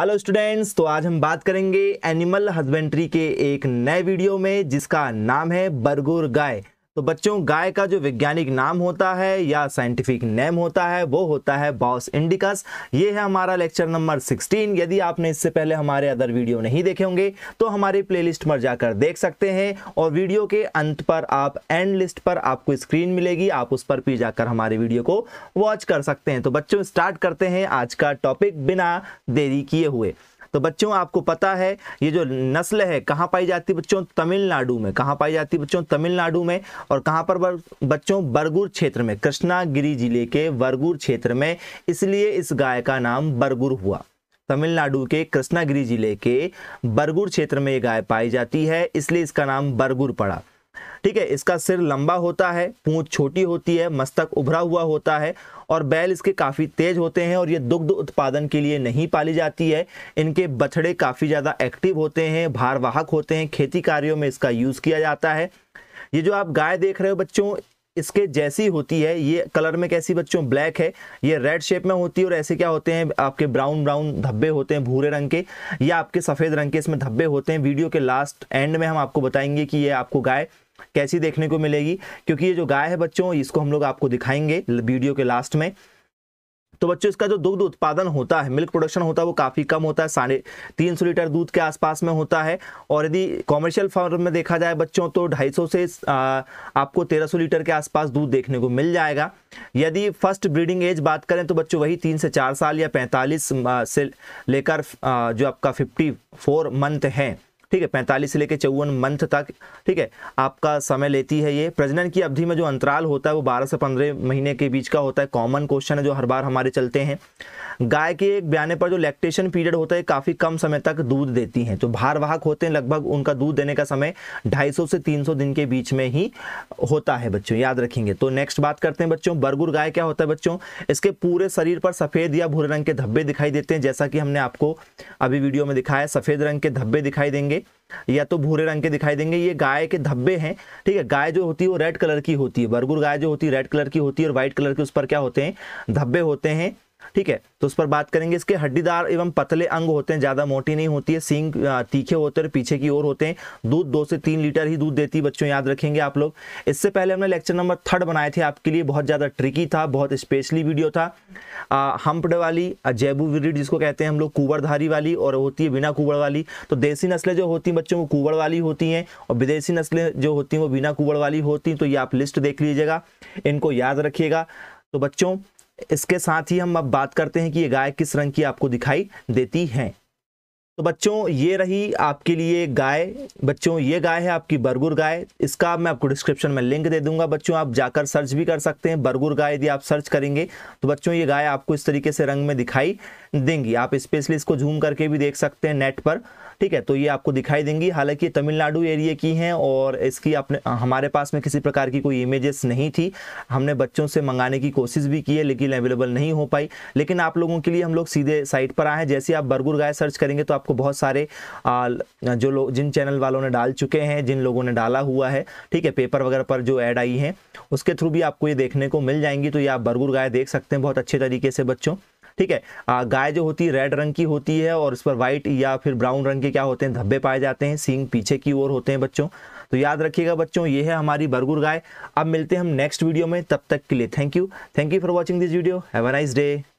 hello students तो आज हम बात करेंगे एनिमल हस्बेंड्री के एक नए वीडियो में जिसका नाम है बर्गुर गाय तो बच्चों गाय का जो वैज्ञानिक नाम होता है या साइंटिफिक नेम होता है वो होता है बॉस इंडिकस ये है हमारा लेक्चर नंबर 16 यदि आपने इससे पहले हमारे अदर वीडियो नहीं देखे होंगे तो हमारे प्लेलिस्ट पर जाकर देख सकते हैं और वीडियो के अंत पर आप एंड लिस्ट पर आपको स्क्रीन मिलेगी आप उस पर भी जाकर हमारे वीडियो को वॉच कर सकते हैं तो बच्चों स्टार्ट करते हैं आज का टॉपिक बिना देरी किए हुए तो बच्चों आपको पता है ये जो नस्ल है कहाँ पाई जाती है बच्चों तमिलनाडु में कहाँ पाई जाती है बच्चों तमिलनाडु में और कहाँ पर बर, बच्चों बरगुर क्षेत्र में कृष्णागिरी जिले के बरगुर क्षेत्र में इसलिए इस गाय का नाम बरगुर हुआ तमिलनाडु के कृष्णागिरी जिले के बरगुर क्षेत्र में ये गाय पाई जाती है इसलिए इसका नाम बरगुर पड़ा ठीक है इसका सिर लंबा होता है पूंछ छोटी होती है मस्तक उभरा हुआ होता है और बैल इसके काफ़ी तेज होते हैं और ये दुग्ध उत्पादन के लिए नहीं पाली जाती है इनके बछड़े काफ़ी ज़्यादा एक्टिव होते हैं भारवाहक होते हैं खेती कार्यों में इसका यूज़ किया जाता है ये जो आप गाय देख रहे हो बच्चों इसके जैसी होती है ये कलर में कैसी बच्चों ब्लैक है ये रेड शेप में होती है और ऐसे क्या होते हैं आपके ब्राउन ब्राउन धब्बे होते हैं भूरे रंग के या आपके सफ़ेद रंग के इसमें धब्बे होते हैं वीडियो के लास्ट एंड में हम आपको बताएंगे कि ये आपको गाय कैसी देखने को मिलेगी क्योंकि ये जो गाय है बच्चों इसको हम लोग आपको दिखाएंगे वीडियो के लास्ट में तो बच्चों इसका जो दुग्ध उत्पादन होता है मिल्क प्रोडक्शन होता है वो काफ़ी कम होता है साढ़े तीन सौ लीटर दूध के आसपास में होता है और यदि कॉमर्शियल फार्म में देखा जाए बच्चों तो ढाई सौ से आपको तेरह सौ लीटर के आसपास दूध देखने को मिल जाएगा यदि फर्स्ट ब्रीडिंग एज बात करें तो बच्चों वही तीन से चार साल या पैंतालीस से लेकर जो आपका फिफ्टी फोर मंथ है ठीक है पैंतालीस से लेकर चौवन मंथ तक ठीक है आपका समय लेती है ये प्रजनन की अवधि में जो अंतराल होता है वो बारह से पंद्रह महीने के बीच का होता है कॉमन क्वेश्चन है जो हर बार हमारे चलते हैं गाय के एक ब्याने पर जो लैक्टेशन पीरियड होता है काफ़ी कम समय तक दूध देती हैं जो भारवाहक होते हैं लगभग उनका दूध देने का समय 250 से 300 दिन के बीच में ही होता है बच्चों याद रखेंगे तो नेक्स्ट बात करते हैं बच्चों बरगुर गाय क्या होता है बच्चों इसके पूरे शरीर पर सफ़ेद या भूरे रंग के धब्बे दिखाई देते हैं जैसा कि हमने आपको अभी वीडियो में दिखाया सफ़ेद रंग के धब्बे दिखाई देंगे या तो भूरे रंग के दिखाई देंगे ये गाय के धब्बे हैं ठीक है गाय जो होती है वो रेड कलर की होती है बरगुर गाय जो होती है रेड कलर की होती है और व्हाइट कलर के उस पर क्या होते हैं धब्बे होते हैं ठीक है तो उस पर बात करेंगे इसके हड्डीदार एवं पतले अंग होते हैं ज़्यादा मोटी नहीं होती है सींग तीखे होते हैं पीछे की ओर होते हैं दूध दो से तीन लीटर ही दूध देती है बच्चों याद रखेंगे आप लोग इससे पहले हमने लेक्चर नंबर थर्ड बनाए थे आपके लिए बहुत ज़्यादा ट्रिकी था बहुत स्पेशली वीडियो था हम्पड वाली जैबू विरिड जिसको कहते हैं हम लोग कुबड़धारी वाली और होती है बिना कुबड़ वाली तो देसी नस्लें जो होती हैं बच्चों वो कुबड़ वाली होती हैं और विदेशी नस्लें जो होती हैं वो बिना कुबड़ वाली होती हैं तो ये आप लिस्ट देख लीजिएगा इनको याद रखिएगा तो बच्चों इसके साथ ही हम अब बात करते हैं कि ये गाय किस रंग की आपको दिखाई देती हैं तो बच्चों ये रही आपके लिए गाय बच्चों ये गाय है आपकी बर्गुर गाय इसका मैं आपको डिस्क्रिप्शन में लिंक दे दूंगा बच्चों आप जाकर सर्च भी कर सकते हैं बर्गुर गाय यदि आप सर्च करेंगे तो बच्चों ये गाय आपको इस तरीके से रंग में दिखाई देंगी आप स्पेशली इसको जूम करके भी देख सकते हैं नेट पर ठीक है तो ये आपको दिखाई देंगी हालांकि तमिलनाडु एरिया की हैं और इसकी अपने हमारे पास में किसी प्रकार की कोई इमेजेस नहीं थी हमने बच्चों से मंगाने की कोशिश भी की है लेकिन अवेलेबल नहीं हो पाई लेकिन आप लोगों के लिए हम लोग सीधे साइट पर आए हैं जैसे आप बर्गुर गाय सर्च करेंगे तो आप आपको बहुत सारे आ, जो लोग जिन चैनल वालों ने डाल चुके हैं जिन लोगों ने डाला हुआ है ठीक है पेपर वगैरह पर जो ऐड आई है उसके थ्रू भी आपको ये देखने को मिल जाएंगी तो ये आप बरगुर गाय देख सकते हैं बहुत अच्छे तरीके से बच्चों ठीक है गाय जो होती है रेड रंग की होती है और उस पर व्हाइट या फिर ब्राउन रंग के क्या होते हैं धब्बे पाए जाते हैं सींग पीछे की ओर होते हैं बच्चों तो याद रखिएगा बच्चों ये है हमारी बरगुर गाय अब मिलते हैं हम नेक्स्ट वीडियो में तब तक के लिए thank you thank you for watching this video have a nice day